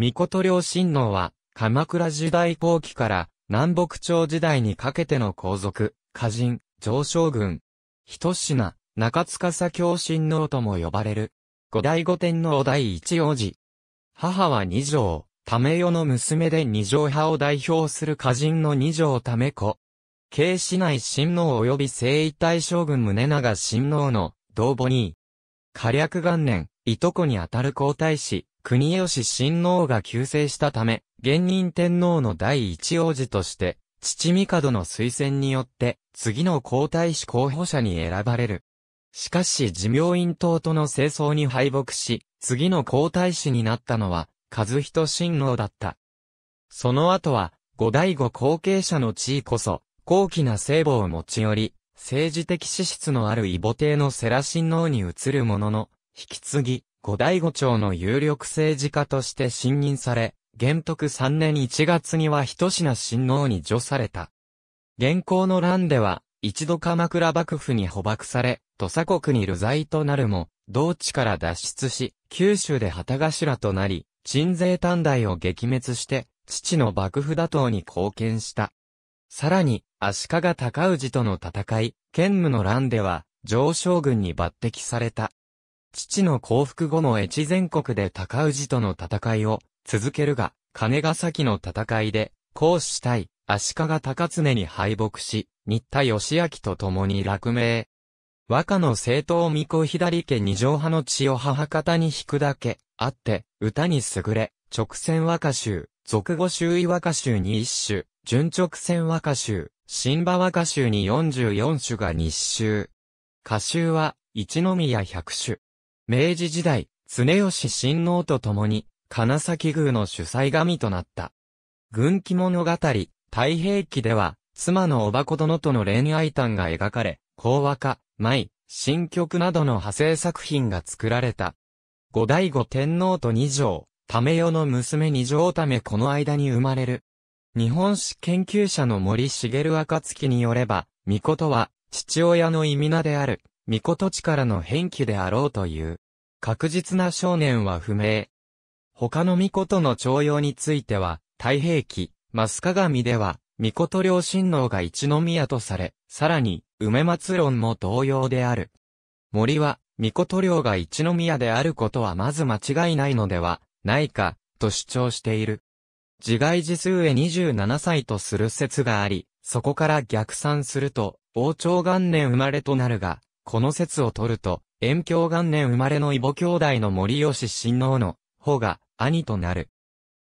御事領親王は、鎌倉時代後期から南北朝時代にかけての皇族、歌人、上将軍、一品、中塚左京親王とも呼ばれる。五代五天皇第一王子。母は二条、為世の娘で二条派を代表する歌人の二条為子。慶市内親王及び聖一体将軍宗長親王の同母に、火略元年、いとこにあたる皇太子、国吉親王が急逝したため、現任天皇の第一王子として、父帝の推薦によって、次の皇太子候補者に選ばれる。しかし寿明院党との清掃に敗北し、次の皇太子になったのは、和人親王だった。その後は、五代後後継者の地位こそ、高貴な聖母を持ち寄り、政治的資質のある異母帝のセラ親王に移るものの、引き継ぎ、後醍醐朝の有力政治家として信任され、元徳3年1月には一品親王に除された。現行の乱では、一度鎌倉幕府に捕獲され、土佐国に流罪となるも、同地から脱出し、九州で旗頭となり、鎮西短大を撃滅して、父の幕府打倒に貢献した。さらに、足利尊氏との戦い、剣武の乱では、上将軍に抜擢された。父の降伏後も越前国で高氏との戦いを続けるが、金ヶ崎の戦いで、孔子対足利高常に敗北し、新田義明と共に落命。和歌の政党御子左家二条派の血を母方に引くだけ、あって、歌に優れ、直線和歌集、俗語周囲和歌集に一種、順直線和歌集、新馬和歌集に四十四種が日集。歌集は、一宮百種、明治時代、常吉親王と共に、金崎宮の主催神となった。軍記物語、太平記では、妻のおばこ殿との恋愛譚が描かれ、講和歌、舞、新曲などの派生作品が作られた。後醍醐天皇と二条、為世の娘二条為この間に生まれる。日本史研究者の森茂暁によれば、巫女は、父親の意味名である、巫女力の変記であろうという。確実な少年は不明。他の巫女との徴用については、太平記、マス鏡では、巫女両親王が一宮とされ、さらに、梅松論も同様である。森は、巫女両が一宮であることはまず間違いないのでは、ないか、と主張している。自害自数へ27歳とする説があり、そこから逆算すると、王朝元年生まれとなるが、この説を取ると、延京元年生まれの異母兄弟の森吉親王の、ほが、兄となる。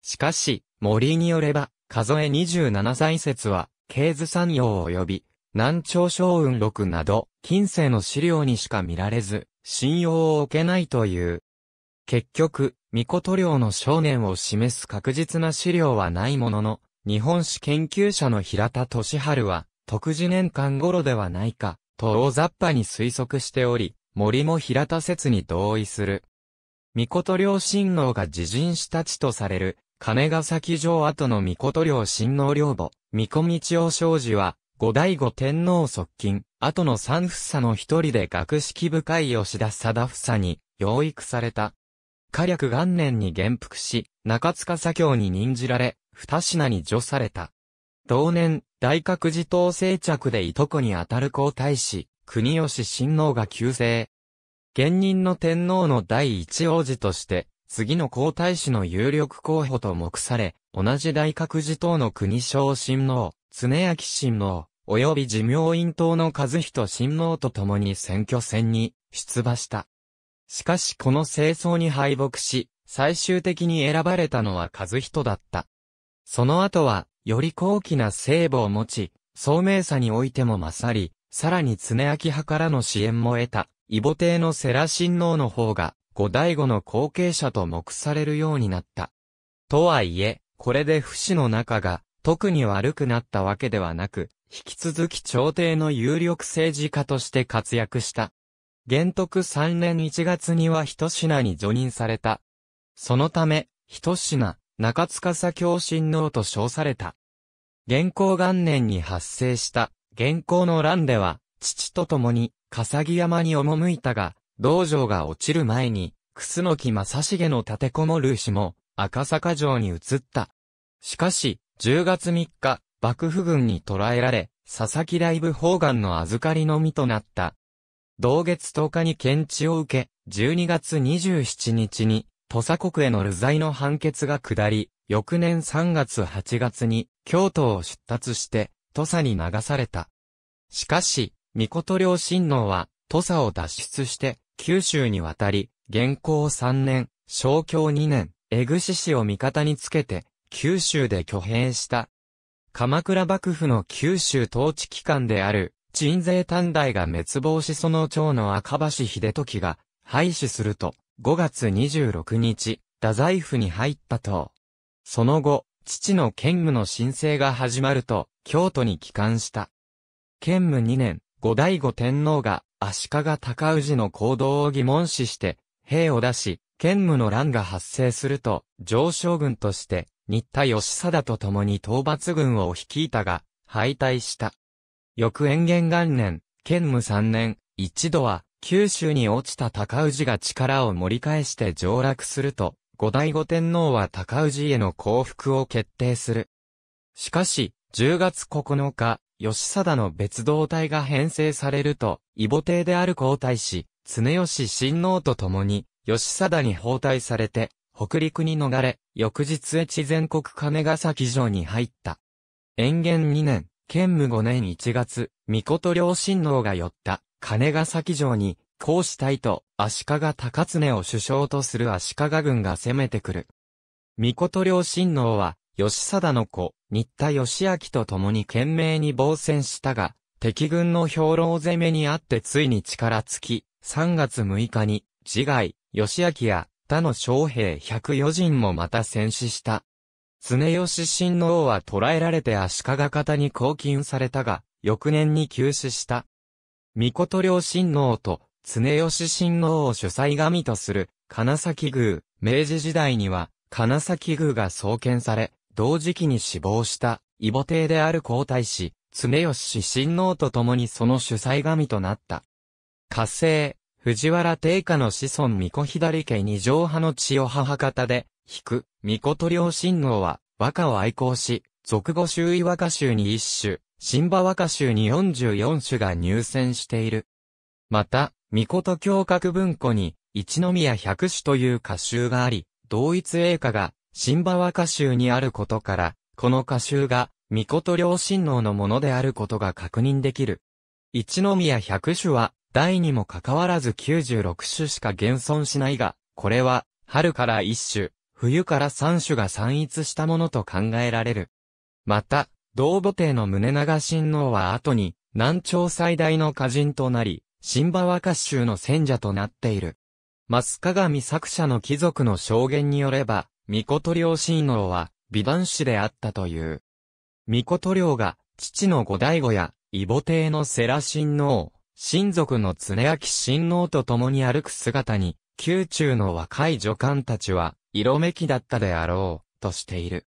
しかし、森によれば、数え27歳説は、経図産業及び、南朝将雲録など、近世の資料にしか見られず、信用を置けないという。結局、御事領の少年を示す確実な資料はないものの、日本史研究者の平田俊春は、特次年間頃ではないか、と大雑把に推測しており、森も平田説に同意する。御琴領親王が自陣した地とされる、金ヶ崎城跡の御琴領親王領母、御子道夫正治は、後醍醐天皇側近、後の三夫佐の一人で学識深い吉田貞佐に、養育された。火略元年に元服し、中塚左京に任じられ、二品に除された。同年、大覚寺統制着でいとこにあたる皇太子、国吉親王が旧姓。現任の天皇の第一王子として、次の皇太子の有力候補と目され、同じ大覚寺党の国将親王、常明親王、及び寿明院党の和人親王と共に選挙戦に出馬した。しかしこの清掃に敗北し、最終的に選ばれたのは和人だった。その後は、より高貴な聖母を持ち、聡明さにおいても勝り、さらに常明派からの支援も得た、異母帝の世良親王の方が、後醍醐の後継者と目されるようになった。とはいえ、これで不死の仲が、特に悪くなったわけではなく、引き続き朝廷の有力政治家として活躍した。元徳三年一月には一品に除任された。そのため、一品、中塚左教親王と称された。元寇元年に発生した現行の乱では、父と共に、笠木山に赴いたが、道場が落ちる前に、楠木正重の立てこもる石も、赤坂城に移った。しかし、10月3日、幕府軍に捕らえられ、佐々木大部方眼の預かりのみとなった。同月10日に検知を受け、12月27日に、土佐国への流罪の判決が下り、翌年3月8月に、京都を出立して、土佐に流された。しかし、御事領親王は、土佐を脱出して、九州に渡り、現行三年、小京二年、江口氏を味方につけて、九州で挙兵した。鎌倉幕府の九州統治機関である、鎮西短大が滅亡しその長の赤橋秀時が、廃止すると、5月26日、太宰府に入ったと。その後、父の兼務の申請が始まると、京都に帰還した。建武2年、後醍醐天皇が足利尊氏の行動を疑問視して、兵を出し、建武の乱が発生すると、上将軍として、新田義貞と共に討伐軍を率いたが、敗退した。翌延元元年、建武3年、一度は、九州に落ちた高氏が力を盛り返して上落すると、後醍醐天皇は高氏への降伏を決定する。しかし、10月9日、吉貞の別動隊が編成されると、異母帝である皇太子、常吉親王と共に、吉貞に包帯されて、北陸に逃れ、翌日越全国金ヶ崎城に入った。延元2年、建武5年1月、御と両親王が寄った金ヶ崎城に、皇子隊と、足利高常を首相とする足利軍が攻めてくる。御と両親王は、吉貞の子、新田義明と共に懸命に防戦したが、敵軍の兵糧攻めにあってついに力尽き、3月6日に、自害、義明や他の将兵104人もまた戦死した。常吉親王は捕らえられて足利方に拘禁されたが、翌年に急死した。御事良親王と常吉親王を主催神とする金崎宮、明治時代には金崎宮が創建され、同時期に死亡した、異母帝である皇太子、常吉親王と共にその主催神となった。火星、藤原定家の子孫巫女左家二条派の血を母方で、引く、巫女と両親王は、和歌を愛好し、俗語周囲和歌集に一首、新馬和歌集に四十四首が入選している。また、巫女と教閣文庫に、一宮百首という歌集があり、同一英歌が、シンバワ歌集にあることから、この歌集が、御事両親王のものであることが確認できる。一宮百種は、第にもかかわらず96種しか現存しないが、これは、春から一種、冬から三種が散逸したものと考えられる。また、道母帝の宗長親王は後に、南朝最大の歌人となり、新馬和歌集の戦者となっている。マス鏡作者の貴族の証言によれば、御事領親王は、美男子であったという。御事領が、父の後醍醐や、異母帝の世良親王、親族の常明親王と共に歩く姿に、宮中の若い女官たちは、色めきだったであろう、としている。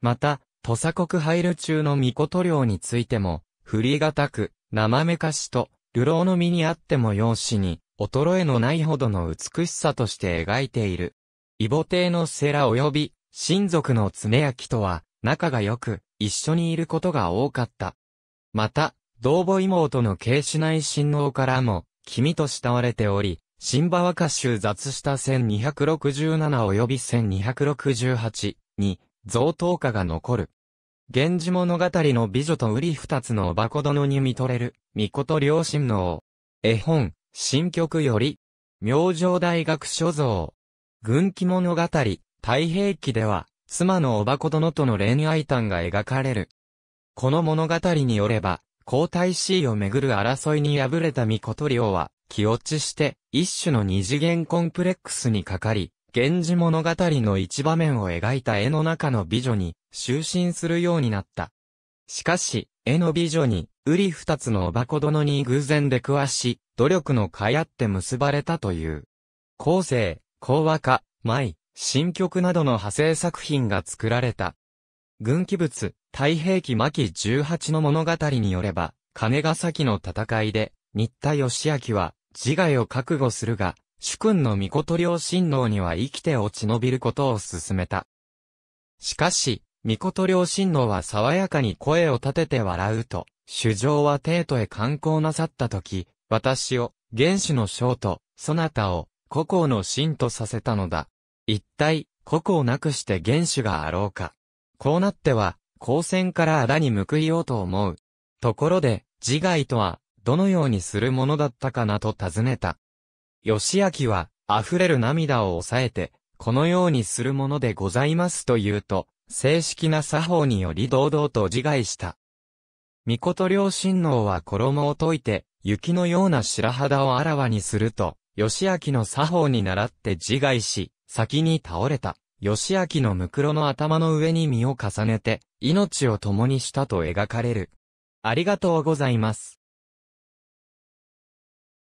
また、土佐国配慮中の御事領についても、振りがたく、生めかしと、流浪の身にあっても容姿に、衰えのないほどの美しさとして描いている。異母帝の世良及び、親族の常きとは、仲が良く、一緒にいることが多かった。また、同母妹のしない親王からも、君と慕われており、新馬和歌集雑した1267及び1268に、贈答歌が残る。源氏物語の美女と瓜二つのおばこ殿に見とれる、巫女と両親の絵本、新曲より、明星大学所蔵。軍記物語、太平記では、妻のおばこ殿との恋愛譚が描かれる。この物語によれば、皇太子位をめぐる争いに敗れた御事領は、気落ちして、一種の二次元コンプレックスにかかり、源氏物語の一場面を描いた絵の中の美女に、就寝するようになった。しかし、絵の美女に、うり二つのおばこ殿に偶然出くわし、努力のか斐あって結ばれたという。後世、講和歌、舞、新曲などの派生作品が作られた。軍記物、太平記巻18の物語によれば、金ヶ崎の戦いで、新田義明は、自害を覚悟するが、主君の御事両親王には生きて落ち延びることを勧めた。しかし、御事両親王は爽やかに声を立てて笑うと、主上は帝都へ観光なさった時、私を、元首の将と、そなたを、故郷の真とさせたのだ。一体、故郷なくして原種があろうか。こうなっては、光線から仇に報いようと思う。ところで、自害とは、どのようにするものだったかなと尋ねた。吉明は、溢れる涙を抑えて、このようにするものでございますと言うと、正式な作法により堂々と自害した。御事両親王は衣を解いて、雪のような白肌をあらわにすると、義明の作法に倣って自害し、先に倒れた。義明のムの頭の上に身を重ねて、命を共にしたと描かれる。ありがとうございます。